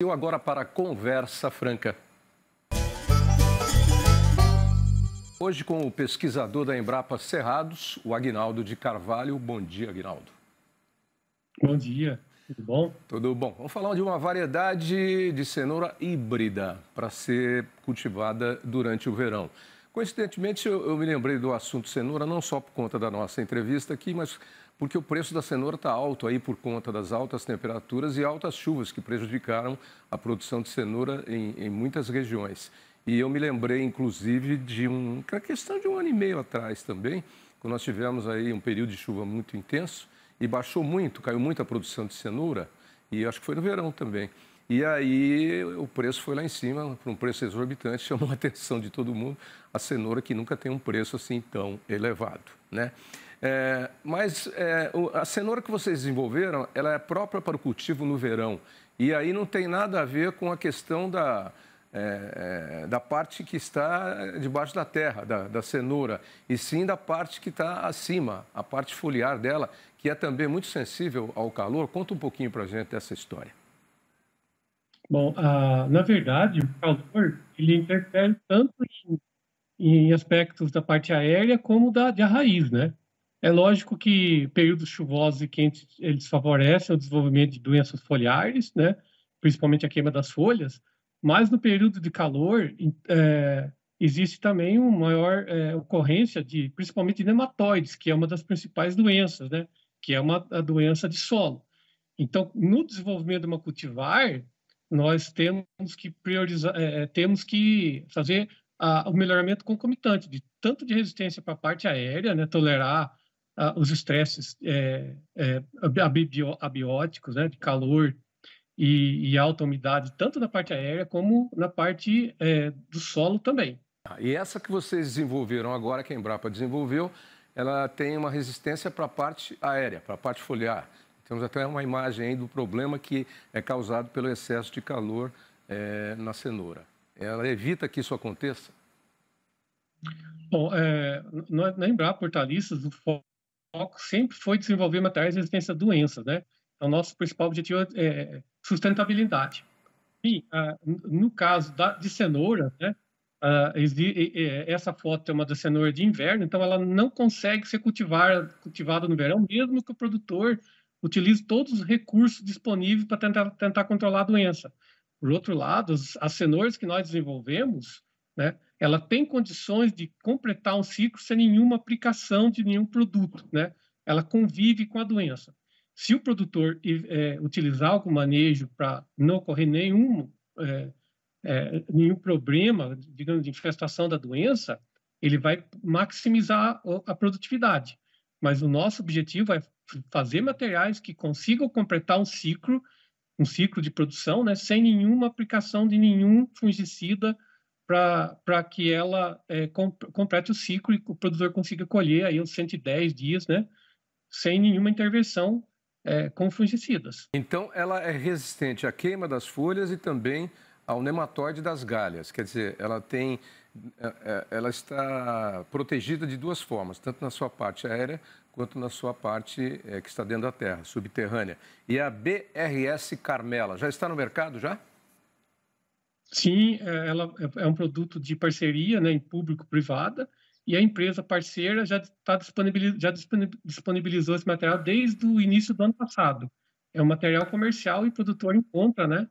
Eu agora para a Conversa Franca. Hoje com o pesquisador da Embrapa Cerrados, o Agnaldo de Carvalho. Bom dia, Agnaldo. Bom dia, tudo bom? Tudo bom. Vamos falar de uma variedade de cenoura híbrida para ser cultivada durante o verão. Coincidentemente, eu, eu me lembrei do assunto cenoura não só por conta da nossa entrevista aqui, mas porque o preço da cenoura está alto aí por conta das altas temperaturas e altas chuvas que prejudicaram a produção de cenoura em, em muitas regiões. E eu me lembrei, inclusive, de um, uma questão de um ano e meio atrás também, quando nós tivemos aí um período de chuva muito intenso e baixou muito, caiu muito a produção de cenoura e acho que foi no verão também. E aí o preço foi lá em cima, para um preço exorbitante, chamou a atenção de todo mundo, a cenoura que nunca tem um preço assim tão elevado, né? É, mas é, a cenoura que vocês desenvolveram, ela é própria para o cultivo no verão. E aí não tem nada a ver com a questão da, é, é, da parte que está debaixo da terra, da, da cenoura, e sim da parte que está acima, a parte foliar dela, que é também muito sensível ao calor. Conta um pouquinho para a gente dessa história. Bom, ah, na verdade, o calor ele interfere tanto em, em aspectos da parte aérea como da, da raiz, né? É lógico que períodos chuvosos e quentes eles favorecem o desenvolvimento de doenças foliares, né? principalmente a queima das folhas, mas no período de calor é, existe também uma maior é, ocorrência de, principalmente de nematóides, que é uma das principais doenças, né? que é uma a doença de solo. Então, no desenvolvimento de uma cultivar, nós temos que priorizar, é, é temos que fazer a, o melhoramento concomitante de tanto de resistência para a parte aérea, né? tolerar os estresses é, é, abióticos, né, de calor e, e, alta umidade, tanto na parte aérea como na parte é, do solo também. Ah, e essa que vocês desenvolveram agora, que a Embrapa desenvolveu, ela tem uma resistência para a parte aérea, para a parte foliar. Temos até uma imagem aí do problema que é causado pelo excesso de calor é, na cenoura. Ela evita que isso aconteça? Bom, é, na Embrapa Hortaliças, o foco sempre foi desenvolver materiais resistentes a doenças, né? Então, nosso principal objetivo é, é sustentabilidade. E, ah, no caso da, de cenoura, né? Ah, essa foto é uma da cenoura de inverno, então ela não consegue ser cultivar, cultivada no verão, mesmo que o produtor utilize todos os recursos disponíveis para tentar, tentar controlar a doença. Por outro lado, as, as cenouras que nós desenvolvemos, né, ela tem condições de completar um ciclo sem nenhuma aplicação de nenhum produto, né? Ela convive com a doença. Se o produtor é, utilizar algum manejo para não ocorrer nenhum, é, é, nenhum problema, digamos, de infestação da doença, ele vai maximizar a produtividade. Mas o nosso objetivo é fazer materiais que consigam completar um ciclo, um ciclo de produção, né, sem nenhuma aplicação de nenhum fungicida para que ela é, complete o ciclo e o produtor consiga colher aí os 110 dias, né, sem nenhuma intervenção é, com fungicidas. Então, ela é resistente à queima das folhas e também ao nematóide das galhas. Quer dizer, ela tem, é, é, ela está protegida de duas formas, tanto na sua parte aérea quanto na sua parte é, que está dentro da terra, subterrânea. E a BRS Carmela já está no mercado já? Sim, é, ela é, é um produto de parceria né, em público-privada e a empresa parceira já, tá disponibiliz já disponibilizou esse material desde o início do ano passado. É um material comercial e produtor encontra né,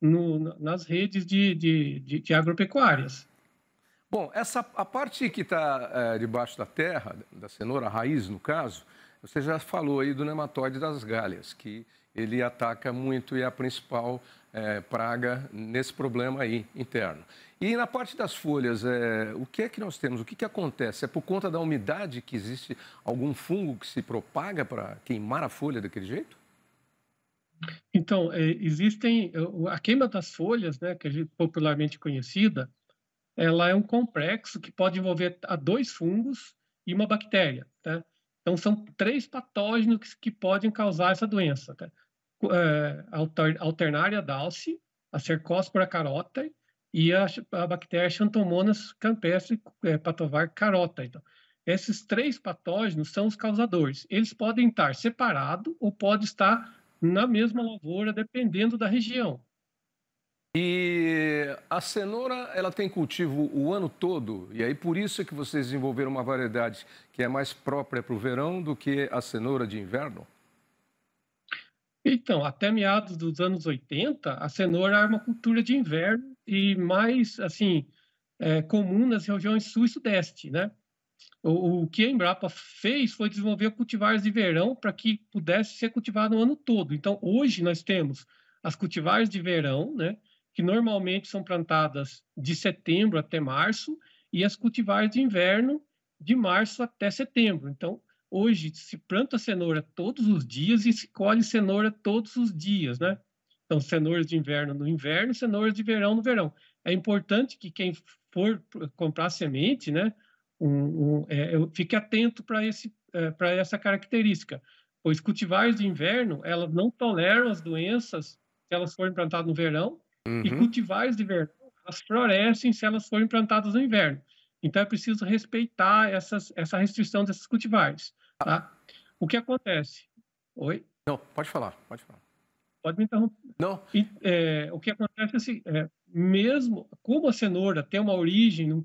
no, nas redes de, de, de, de agropecuárias. Bom, essa, a parte que está é, debaixo da terra, da cenoura, a raiz no caso, você já falou aí do nematóide das galhas, que ele ataca muito e é a principal é, praga nesse problema aí interno. E na parte das folhas, é, o que é que nós temos? O que, que acontece? É por conta da umidade que existe algum fungo que se propaga para queimar a folha daquele jeito? Então, é, existem. A queima das folhas, né, que popularmente conhecida, ela é um complexo que pode envolver a dois fungos e uma bactéria. Tá? Então, são três patógenos que, que podem causar essa doença. Tá? é, alternária dalce, a cercóspora carota e a, a bactéria xantomonas campestre é, patovar carota. Então, esses três patógenos são os causadores. Eles podem estar separados ou podem estar na mesma lavoura, dependendo da região. E a cenoura, ela tem cultivo o ano todo, e aí por isso é que vocês desenvolveram uma variedade que é mais própria para o verão do que a cenoura de inverno? Então, até meados dos anos 80, a cenoura era uma cultura de inverno e mais, assim, é, comum nas regiões sul e sudeste, né? O, o, que a Embrapa fez foi desenvolver cultivares de verão para que pudesse ser cultivado o ano todo. Então, hoje nós temos as cultivares de verão, né? Que normalmente são plantadas de setembro até março e as cultivares de inverno de março até setembro. Então, Hoje se planta cenoura todos os dias e se colhe cenoura todos os dias, né? Então, cenouras de inverno no inverno, cenouras de verão no verão. É importante que quem for comprar semente, né, um, um, é, fique atento para é, essa característica, pois cultivares de inverno elas não toleram as doenças se elas forem plantadas no verão, uhum. e cultivares de verão elas florescem se elas forem plantadas no inverno. Então é preciso respeitar essas, essa restrição desses cultivares. Tá? O que acontece? Oi? Não, pode falar, pode falar. Pode me interromper. Não. E, é, o que acontece é assim, é, mesmo como a cenoura tem uma origem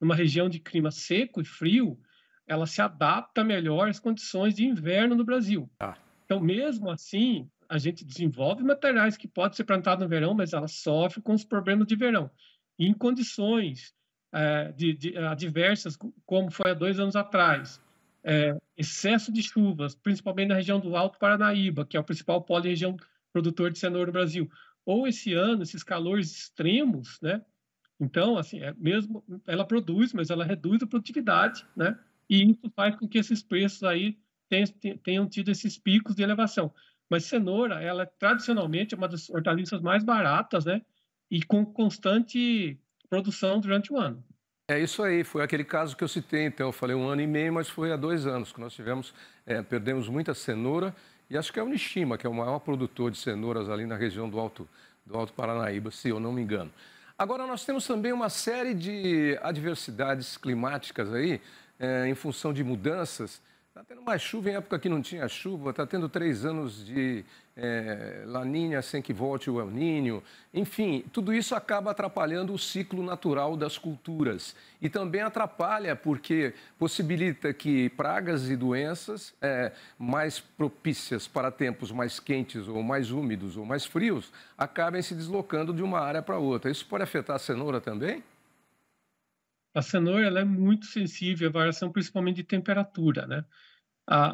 numa região de clima seco e frio, ela se adapta melhor às condições de inverno no Brasil. Ah. Então, mesmo assim, a gente desenvolve materiais que podem ser plantados no verão, mas ela sofre com os problemas de verão. em condições é, de, de, adversas, como foi há dois anos atrás, é, excesso de chuvas, principalmente na região do Alto Paranaíba, que é o principal polo região produtor de cenoura do Brasil, ou esse ano esses calores extremos, né? Então, assim, é mesmo ela produz, mas ela reduz a produtividade, né? E isso faz com que esses preços aí tenham tido esses picos de elevação. Mas cenoura, ela tradicionalmente é uma das hortaliças mais baratas, né? E com constante produção durante o ano. É isso aí, foi aquele caso que eu citei, então eu falei um ano e meio, mas foi há dois anos que nós tivemos, é, perdemos muita cenoura e acho que é o Nishima, que é o maior produtor de cenouras ali na região do Alto, do Alto Paranaíba, se eu não me engano. Agora nós temos também uma série de adversidades climáticas aí, é, em função de mudanças Está tendo mais chuva em época que não tinha chuva, está tendo três anos de é, eh, laninha sem que volte o El Ninho. Enfim, tudo isso acaba atrapalhando o ciclo natural das culturas. E também atrapalha porque possibilita que pragas e doenças é, mais propícias para tempos mais quentes ou mais úmidos ou mais frios acabem se deslocando de uma área para outra. Isso pode afetar a cenoura também? A cenoura ela é muito sensível à variação, principalmente de temperatura, né?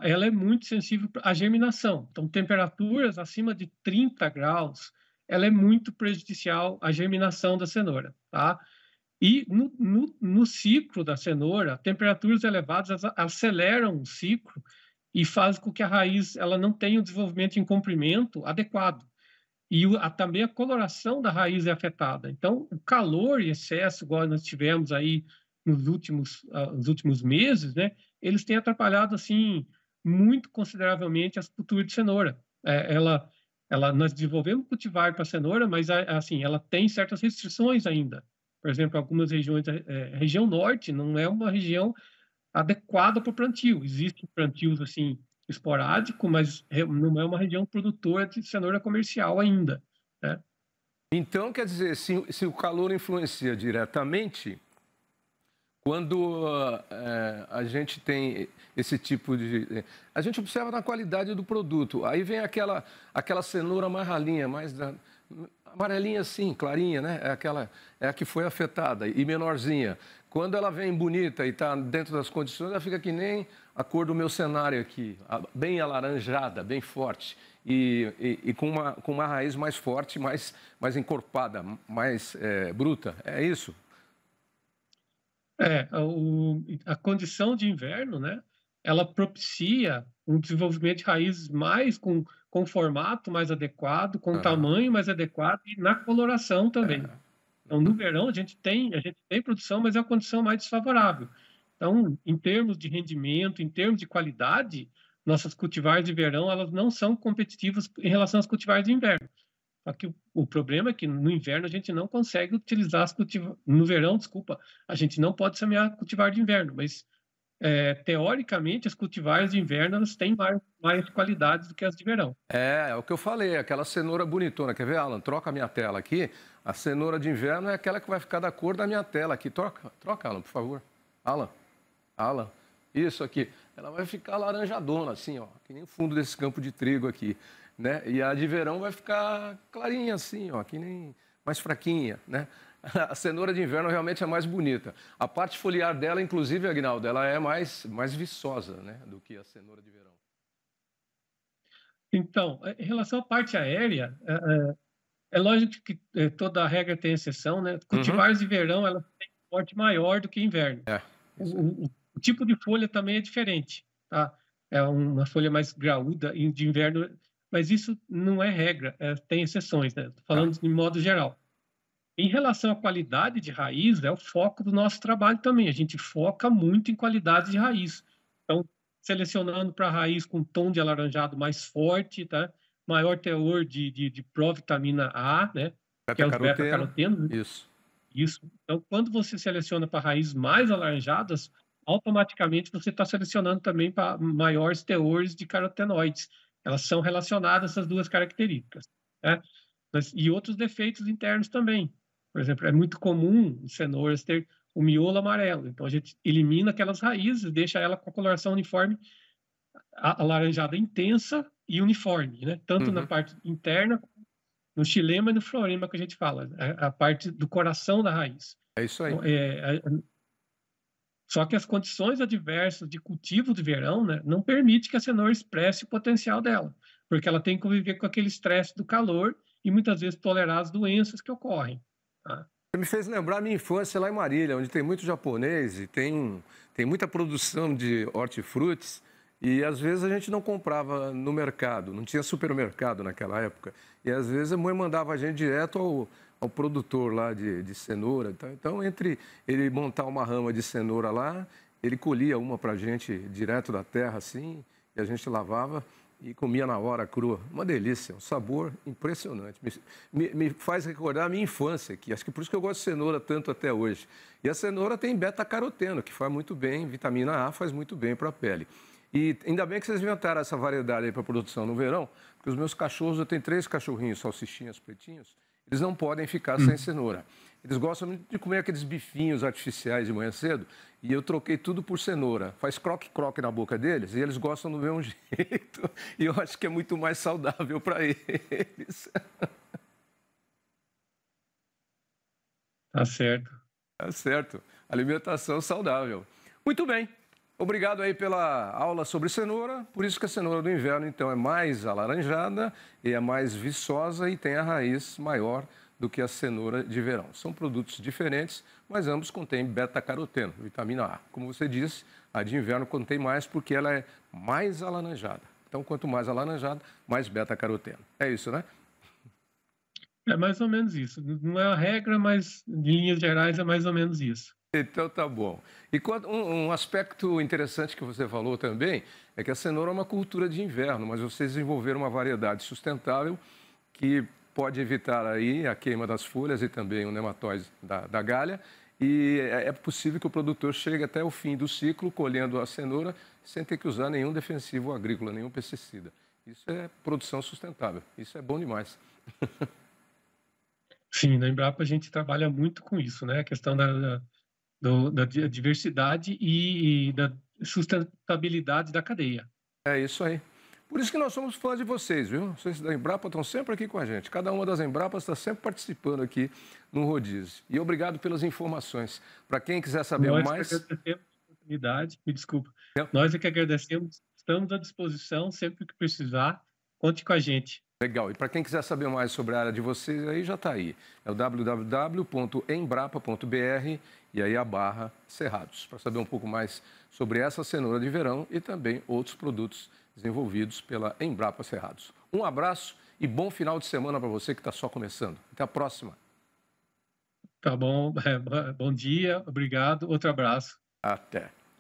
ela é muito sensível à germinação. Então, temperaturas acima de 30 graus, ela é muito prejudicial à germinação da cenoura, tá? E no, no, no, ciclo da cenoura, temperaturas elevadas aceleram o ciclo e fazem com que a raiz ela não tenha o um desenvolvimento em comprimento adequado e a, também a coloração da raiz é afetada. Então, o calor e excesso, igual nós tivemos aí nos últimos, uh, nos últimos meses, né, eles têm atrapalhado assim muito consideravelmente as culturas de cenoura. É, ela, ela, nós desenvolvemos cultivar para cenoura, mas assim, ela tem certas restrições ainda. Por exemplo, algumas regiões, é, é, região norte não é uma região adequada para o plantio. Existem plantios assim esporádico, mas não é uma região produtora de cenoura comercial ainda. Né? Então, quer dizer, se, se, o calor influencia diretamente, quando é, a gente tem esse tipo de. A gente observa na qualidade do produto. Aí vem aquela, aquela cenoura mais ralinha, mais. Da, amarelinha sim, clarinha, né? É aquela é a que foi afetada e menorzinha. Quando ela vem bonita e está dentro das condições, ela fica que nem a cor do meu cenário aqui, bem alaranjada, bem forte e, e, e com, uma, com uma raiz mais forte, mais, mais encorpada, mais é, bruta. É isso? É, o, a condição de inverno, né? Ela propicia um desenvolvimento de raízes mais com, com formato mais adequado, com ah. tamanho mais adequado e na coloração também. É. Então, no verão, a gente tem, a gente tem produção, mas é uma condição mais desfavorável. Então, em termos de rendimento, em termos de qualidade, nossas cultivares de verão elas não são competitivas em relação às cultivares de inverno. Aqui, o problema é que no inverno a gente não consegue utilizar as cultivares. No verão, desculpa, a gente não pode semear cultivar de inverno, mas é, teoricamente, as cultivares de inverno elas têm mais, mais qualidades do que as de verão. É, é o que eu falei, aquela cenoura bonitona. Quer ver, Alan? Troca a minha tela aqui. A cenoura de inverno é aquela que vai ficar da cor da minha tela aqui. Troca, troca, Alan, por favor. Alan, Alan, isso aqui. Ela vai ficar laranjadona, assim, ó, que nem o fundo desse campo de trigo aqui, né? E a de verão vai ficar clarinha, assim, ó, que nem mais fraquinha, né? a cenoura de inverno realmente é mais bonita. A parte foliar dela, inclusive, Agnaldo, ela é mais, mais viçosa né, do que a cenoura de verão. Então, é, em relação à parte aérea, é, é, é lógico que é, toda regra tem exceção, né? Cultivares uhum. de verão, ela tem porte maior do que inverno. É, o, o, o, tipo de folha também é diferente, tá? É uma folha mais graúda de inverno, mas isso não é regra, é, tem exceções, né? Tô falando ah. de modo geral. Em relação à qualidade de raiz, é o foco do nosso trabalho também. A gente foca muito em qualidade de raiz. Então, selecionando para raiz com tom de alaranjado mais forte, tá? maior teor de, de, de provitamina A, né? que é o beta-caroteno. Né? Isso. Isso. Então, quando você seleciona para raízes mais alaranjadas, automaticamente você está selecionando também para maiores teores de carotenoides. Elas são relacionadas essas duas características. Né? Mas, e outros defeitos internos também. Por exemplo, é muito comum cenouras ter o miolo amarelo. Então a gente elimina aquelas raízes, deixa ela com a coloração uniforme, alaranjada intensa e uniforme, né? Tanto uhum. na parte interna, no xilema e no florema que a gente fala, a, né? a parte do coração da raiz. É isso aí. Então, é, é, é, só que as condições adversas de cultivo de verão né, não permite que a cenoura expresse o potencial dela, porque ela tem que conviver com aquele estresse do calor e muitas vezes tolerar as doenças que ocorrem me fez lembrar a minha infância lá em Marília, onde tem muito japonês e tem, tem muita produção de hortifrutis. E às vezes a gente não comprava no mercado, não tinha supermercado naquela época. E às vezes a mãe mandava a gente direto ao, ao produtor lá de, de cenoura. Então, então, entre ele montar uma rama de cenoura lá, ele colhia uma para a gente direto da terra, assim, e a gente lavava e comia na hora crua. Uma delícia, um sabor impressionante. Me, me, me, faz recordar a minha infância aqui. Acho que por isso que eu gosto de cenoura tanto até hoje. E a cenoura tem beta-caroteno, que faz muito bem, vitamina A faz muito bem para a pele. E ainda bem que vocês inventaram essa variedade aí para produção no verão, porque os meus cachorros, eu tenho três cachorrinhos, salsichinhas, pretinhos, eles não podem ficar hum. sem cenoura. Eles gostam muito de comer aqueles bifinhos artificiais de manhã cedo. E eu troquei tudo por cenoura. Faz croque-croque na boca deles e eles gostam do mesmo jeito. E eu acho que é muito mais saudável para eles. Tá certo. Tá certo. Alimentação saudável. Muito bem. Obrigado aí pela aula sobre cenoura. Por isso que a cenoura do inverno, então, é mais alaranjada e é mais viçosa e tem a raiz maior do que a cenoura de verão. São produtos diferentes, mas ambos contêm beta-caroteno, vitamina A. Como você disse, a de inverno contém mais porque ela é mais alaranjada. Então, quanto mais alaranjada, mais beta-caroteno. É isso, né? É mais ou menos isso. Não é a regra, mas em linhas gerais é mais ou menos isso. Então tá bom. E um, aspecto interessante que você falou também é que a cenoura é uma cultura de inverno, mas vocês desenvolveram uma variedade sustentável que pode evitar aí a queima das folhas e também o nematóide da, da galha. E é, é possível que o produtor chegue até o fim do ciclo colhendo a cenoura sem ter que usar nenhum defensivo agrícola, nenhum pesticida. Isso é produção sustentável. Isso é bom demais. Sim, na Embrapa a gente trabalha muito com isso, né? A questão da, da, da diversidade e da sustentabilidade da cadeia. É isso aí. Por isso que nós somos fãs de vocês, viu? Vocês da Embrapa estão sempre aqui com a gente. Cada uma das Embrapas está sempre participando aqui no Rodízio. E obrigado pelas informações. Para quem quiser saber Nós mais. Nós agradecemos a oportunidade, me desculpa. É. Nós é que agradecemos, estamos à disposição sempre que precisar. Conte com a gente. Legal. E para quem quiser saber mais sobre a área de vocês, aí já está aí. É o www.embrapa.br e aí a barra Cerrados, para saber um pouco mais sobre essa cenoura de verão e também outros produtos desenvolvidos pela Embrapa Cerrados. Um abraço e bom final de semana para você que está só começando. Até a próxima. Tá bom, bom dia, obrigado, outro abraço. Até.